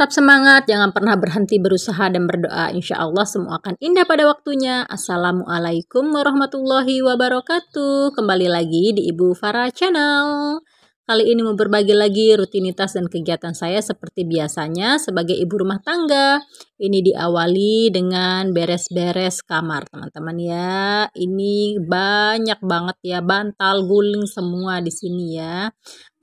Tetap semangat, jangan pernah berhenti berusaha dan berdoa. Insya Allah semua akan indah pada waktunya. Assalamualaikum warahmatullahi wabarakatuh. Kembali lagi di Ibu Farah Channel. Kali ini mau berbagi lagi rutinitas dan kegiatan saya seperti biasanya sebagai ibu rumah tangga. Ini diawali dengan beres-beres kamar, teman-teman ya. Ini banyak banget ya bantal guling semua di sini ya.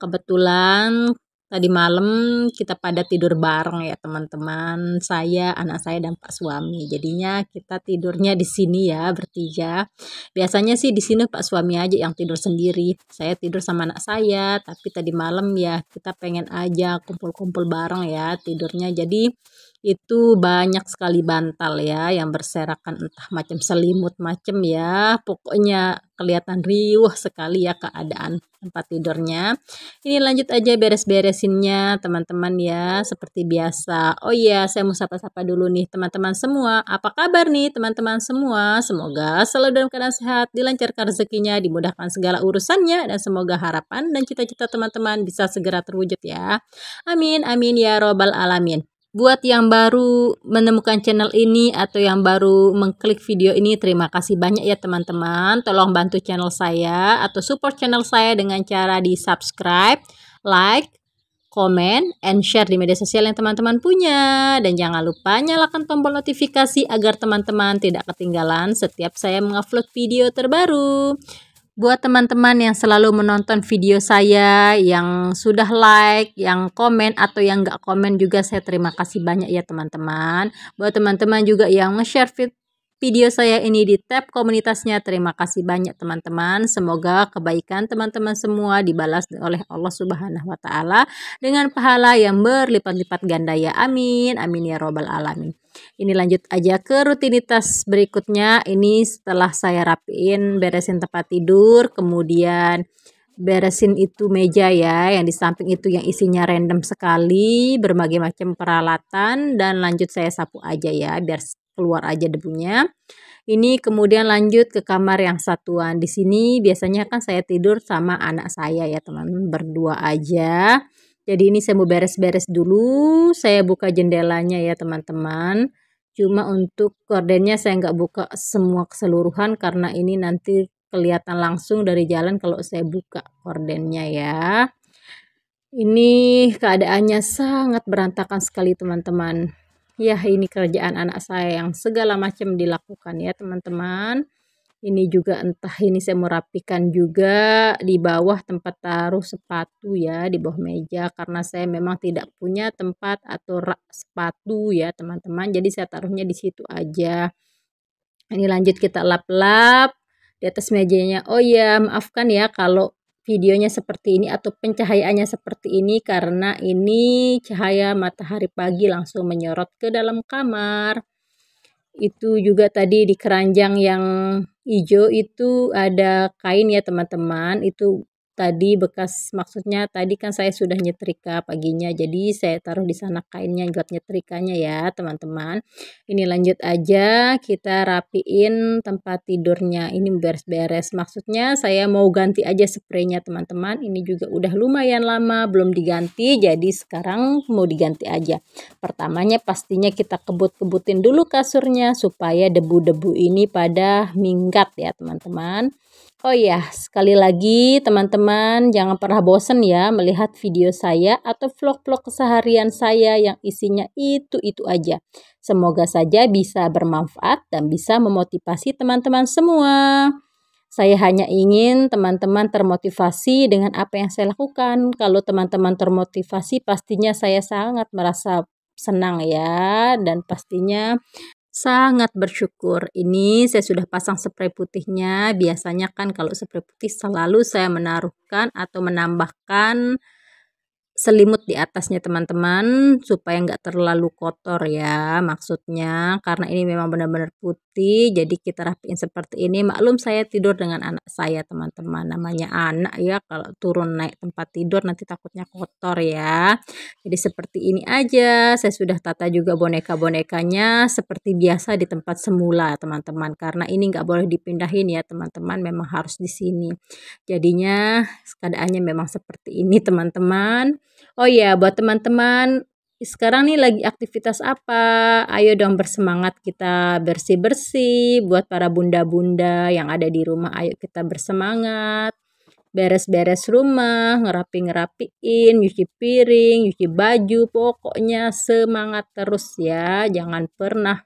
Kebetulan Tadi malam kita pada tidur bareng ya teman-teman. Saya, anak saya dan Pak suami. Jadinya kita tidurnya di sini ya bertiga. Biasanya sih di sini Pak suami aja yang tidur sendiri. Saya tidur sama anak saya, tapi tadi malam ya kita pengen aja kumpul-kumpul bareng ya tidurnya. Jadi itu banyak sekali bantal ya yang berserakan entah macam selimut macam ya pokoknya kelihatan riuh sekali ya keadaan tempat tidurnya ini lanjut aja beres-beresinnya teman-teman ya seperti biasa oh iya saya mau sapa-sapa dulu nih teman-teman semua apa kabar nih teman-teman semua semoga selalu dalam keadaan sehat dilancarkan rezekinya dimudahkan segala urusannya dan semoga harapan dan cita-cita teman-teman bisa segera terwujud ya amin amin ya robbal alamin Buat yang baru menemukan channel ini atau yang baru mengklik video ini, terima kasih banyak ya teman-teman. Tolong bantu channel saya atau support channel saya dengan cara di subscribe, like, komen, and share di media sosial yang teman-teman punya. Dan jangan lupa nyalakan tombol notifikasi agar teman-teman tidak ketinggalan setiap saya mengupload video terbaru. Buat teman-teman yang selalu menonton video saya, yang sudah like, yang komen, atau yang gak komen juga saya terima kasih banyak ya teman-teman. Buat teman-teman juga yang nge-share video saya ini di tab komunitasnya, terima kasih banyak teman-teman. Semoga kebaikan teman-teman semua dibalas oleh Allah Subhanahu wa Ta'ala dengan pahala yang berlipat-lipat ganda ya. Amin, amin ya Robbal 'Alamin. Ini lanjut aja ke rutinitas berikutnya. Ini setelah saya rapiin, beresin tempat tidur, kemudian beresin itu meja ya yang di samping itu yang isinya random sekali berbagai macam peralatan dan lanjut saya sapu aja ya biar keluar aja debunya ini kemudian lanjut ke kamar yang satuan di sini biasanya kan saya tidur sama anak saya ya teman berdua aja jadi ini saya mau beres-beres dulu. Saya buka jendelanya ya teman-teman. Cuma untuk kordennya saya nggak buka semua keseluruhan karena ini nanti kelihatan langsung dari jalan kalau saya buka kordennya ya. Ini keadaannya sangat berantakan sekali teman-teman. Ya ini kerjaan anak saya yang segala macam dilakukan ya teman-teman ini juga entah ini saya mau rapikan juga di bawah tempat taruh sepatu ya di bawah meja karena saya memang tidak punya tempat atau rak sepatu ya teman-teman jadi saya taruhnya di situ aja ini lanjut kita lap-lap di atas mejanya oh ya maafkan ya kalau videonya seperti ini atau pencahayaannya seperti ini karena ini cahaya matahari pagi langsung menyorot ke dalam kamar itu juga tadi di keranjang yang hijau itu ada kain ya teman-teman itu tadi bekas maksudnya tadi kan saya sudah nyetrika paginya jadi saya taruh di sana kainnya buat nyetrikanya ya teman-teman ini lanjut aja kita rapiin tempat tidurnya ini beres-beres maksudnya saya mau ganti aja spraynya teman-teman ini juga udah lumayan lama belum diganti jadi sekarang mau diganti aja pertamanya pastinya kita kebut-kebutin dulu kasurnya supaya debu-debu ini pada minggat ya teman-teman Oh iya, sekali lagi teman-teman jangan pernah bosen ya melihat video saya atau vlog-vlog keseharian saya yang isinya itu-itu aja. Semoga saja bisa bermanfaat dan bisa memotivasi teman-teman semua. Saya hanya ingin teman-teman termotivasi dengan apa yang saya lakukan. Kalau teman-teman termotivasi pastinya saya sangat merasa senang ya dan pastinya sangat bersyukur. Ini saya sudah pasang spray putihnya. Biasanya kan kalau spray putih selalu saya menaruhkan atau menambahkan selimut di atasnya teman-teman supaya nggak terlalu kotor ya maksudnya karena ini memang benar-benar putih jadi kita rapiin seperti ini maklum saya tidur dengan anak saya teman-teman namanya anak ya kalau turun naik tempat tidur nanti takutnya kotor ya jadi seperti ini aja saya sudah tata juga boneka-bonekanya seperti biasa di tempat semula teman-teman karena ini nggak boleh dipindahin ya teman-teman memang harus di sini jadinya keadaannya memang seperti ini teman-teman Oh iya, buat teman-teman sekarang nih lagi aktivitas apa? Ayo dong bersemangat kita bersih-bersih buat para bunda-bunda yang ada di rumah. Ayo kita bersemangat. Beres-beres rumah, ngerapi-ngerapiin, nyuci piring, nyuci baju, pokoknya semangat terus ya. Jangan pernah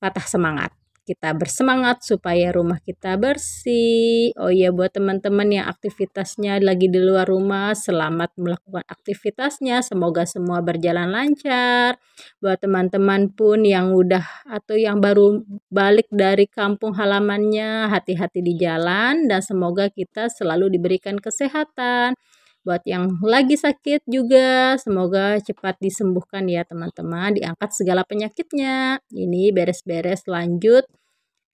patah semangat kita bersemangat supaya rumah kita bersih. Oh iya buat teman-teman yang aktivitasnya lagi di luar rumah, selamat melakukan aktivitasnya. Semoga semua berjalan lancar. Buat teman-teman pun yang udah atau yang baru balik dari kampung halamannya, hati-hati di jalan dan semoga kita selalu diberikan kesehatan. Buat yang lagi sakit juga, semoga cepat disembuhkan ya teman-teman. Diangkat segala penyakitnya. Ini beres-beres lanjut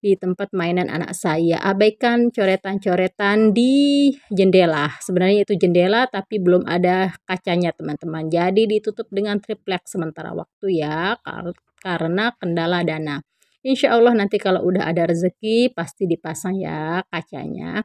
di tempat mainan anak saya. Abaikan coretan-coretan di jendela. Sebenarnya itu jendela tapi belum ada kacanya teman-teman. Jadi ditutup dengan triplek sementara waktu ya karena kendala dana. Insya Allah nanti kalau udah ada rezeki pasti dipasang ya kacanya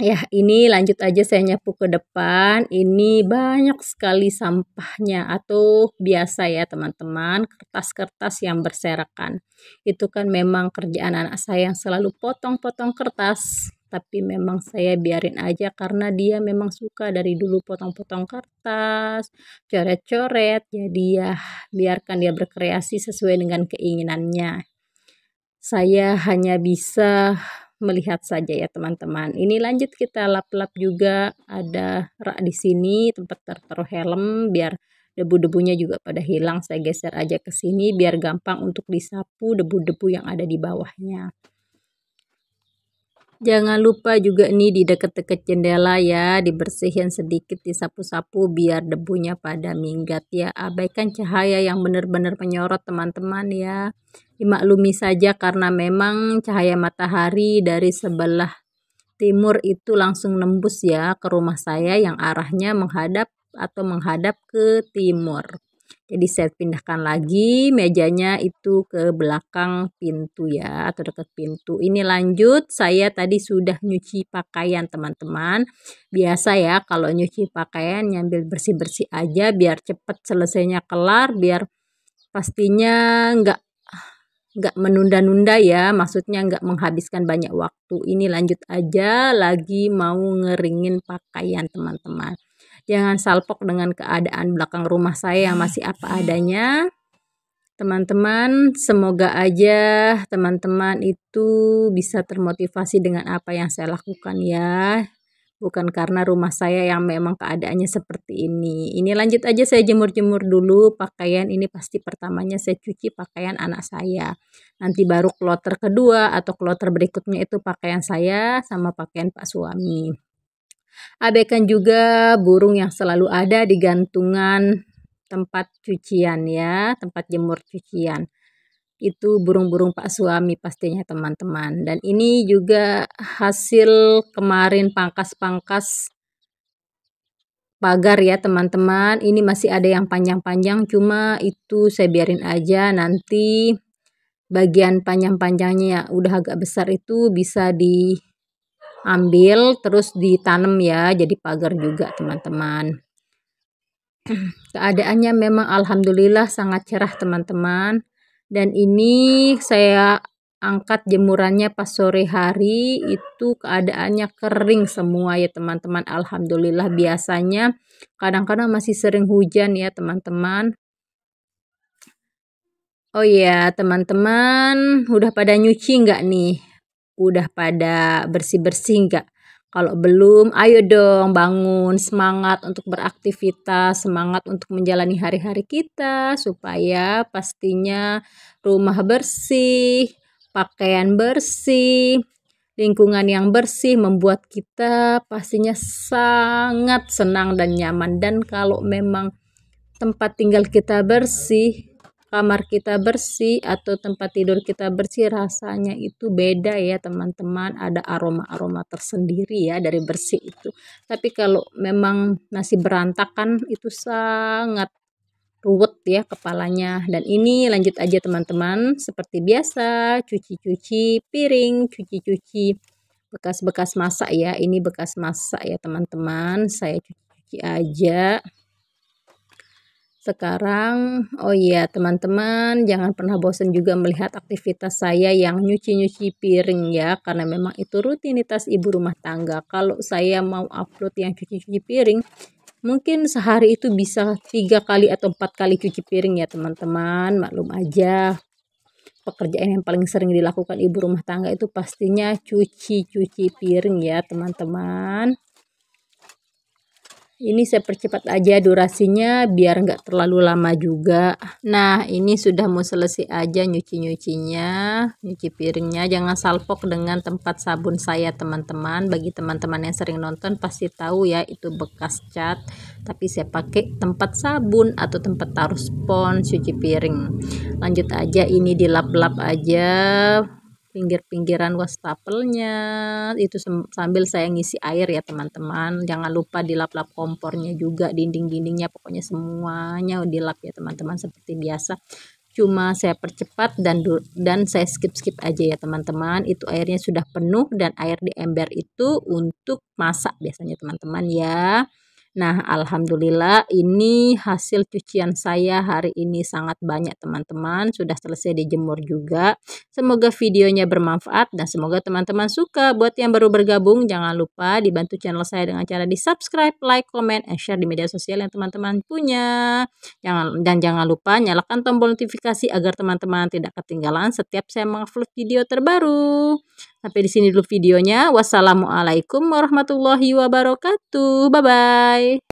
ya ini lanjut aja saya nyapu ke depan ini banyak sekali sampahnya atau biasa ya teman-teman kertas-kertas yang berserakan itu kan memang kerjaan anak saya yang selalu potong-potong kertas tapi memang saya biarin aja karena dia memang suka dari dulu potong-potong kertas coret-coret jadi ya biarkan dia berkreasi sesuai dengan keinginannya saya hanya bisa melihat saja ya teman-teman. Ini lanjut kita lap-lap juga ada rak di sini tempat tertaruh helm biar debu-debunya juga pada hilang. Saya geser aja ke sini biar gampang untuk disapu debu-debu yang ada di bawahnya. Jangan lupa juga nih di deket-deket jendela ya, dibersihin sedikit, disapu-sapu biar debunya pada minggat ya. Abaikan cahaya yang benar-benar menyorot teman-teman ya. Dimaklumi saja karena memang cahaya matahari dari sebelah timur itu langsung nembus ya ke rumah saya yang arahnya menghadap atau menghadap ke timur. Jadi saya pindahkan lagi mejanya itu ke belakang pintu ya atau dekat pintu. Ini lanjut saya tadi sudah nyuci pakaian teman-teman. Biasa ya kalau nyuci pakaian nyambil bersih-bersih aja biar cepat selesainya kelar biar pastinya nggak nggak menunda-nunda ya maksudnya nggak menghabiskan banyak waktu ini lanjut aja lagi mau ngeringin pakaian teman-teman Jangan salpok dengan keadaan belakang rumah saya yang masih apa adanya. Teman-teman, semoga aja teman-teman itu bisa termotivasi dengan apa yang saya lakukan ya. Bukan karena rumah saya yang memang keadaannya seperti ini. Ini lanjut aja saya jemur-jemur dulu pakaian ini pasti pertamanya saya cuci pakaian anak saya. Nanti baru kloter kedua atau kloter berikutnya itu pakaian saya sama pakaian Pak suami. Abaikan juga burung yang selalu ada di gantungan tempat cucian ya, tempat jemur cucian. Itu burung-burung Pak Suami pastinya teman-teman. Dan ini juga hasil kemarin pangkas-pangkas pagar ya teman-teman. Ini masih ada yang panjang-panjang cuma itu saya biarin aja nanti bagian panjang-panjangnya ya udah agak besar itu bisa di ambil terus ditanam ya jadi pagar juga teman-teman keadaannya memang alhamdulillah sangat cerah teman-teman dan ini saya angkat jemurannya pas sore hari itu keadaannya kering semua ya teman-teman alhamdulillah biasanya kadang-kadang masih sering hujan ya teman-teman Oh iya teman-teman udah pada nyuci nggak nih Udah pada bersih-bersih nggak? Kalau belum, ayo dong bangun semangat untuk beraktivitas, semangat untuk menjalani hari-hari kita supaya pastinya rumah bersih, pakaian bersih, lingkungan yang bersih membuat kita pastinya sangat senang dan nyaman dan kalau memang tempat tinggal kita bersih, kamar kita bersih atau tempat tidur kita bersih rasanya itu beda ya teman-teman ada aroma-aroma tersendiri ya dari bersih itu tapi kalau memang masih berantakan kan itu sangat ruwet ya kepalanya dan ini lanjut aja teman-teman seperti biasa cuci-cuci piring cuci-cuci bekas-bekas masak ya ini bekas masak ya teman-teman saya cuci-cuci aja sekarang, oh iya teman-teman, jangan pernah bosan juga melihat aktivitas saya yang nyuci-nyuci piring ya, karena memang itu rutinitas ibu rumah tangga. Kalau saya mau upload yang cuci-cuci piring, mungkin sehari itu bisa tiga kali atau empat kali cuci piring ya teman-teman maklum aja pekerjaan yang paling sering dilakukan ibu rumah tangga itu pastinya cuci-cuci piring ya teman-teman ini saya percepat aja durasinya biar nggak terlalu lama juga nah ini sudah mau selesai aja nyuci-nyucinya nyuci piringnya jangan salpok dengan tempat sabun saya teman-teman bagi teman-teman yang sering nonton pasti tahu ya itu bekas cat tapi saya pakai tempat sabun atau tempat taruh spons cuci piring lanjut aja ini dilap-lap aja pinggir-pinggiran wastafelnya itu sambil saya ngisi air ya teman-teman jangan lupa dilap-lap kompornya juga dinding-dindingnya pokoknya semuanya dilap ya teman-teman seperti biasa cuma saya percepat dan dan saya skip-skip aja ya teman-teman itu airnya sudah penuh dan air di ember itu untuk masak biasanya teman-teman ya Nah, alhamdulillah ini hasil cucian saya hari ini sangat banyak teman-teman, sudah selesai dijemur juga. Semoga videonya bermanfaat dan semoga teman-teman suka. Buat yang baru bergabung jangan lupa dibantu channel saya dengan cara di-subscribe, like, comment, and share di media sosial yang teman-teman punya. Jangan dan jangan lupa nyalakan tombol notifikasi agar teman-teman tidak ketinggalan setiap saya mengupload video terbaru. Sampai di sini dulu videonya. Wassalamualaikum warahmatullahi wabarakatuh. Bye-bye.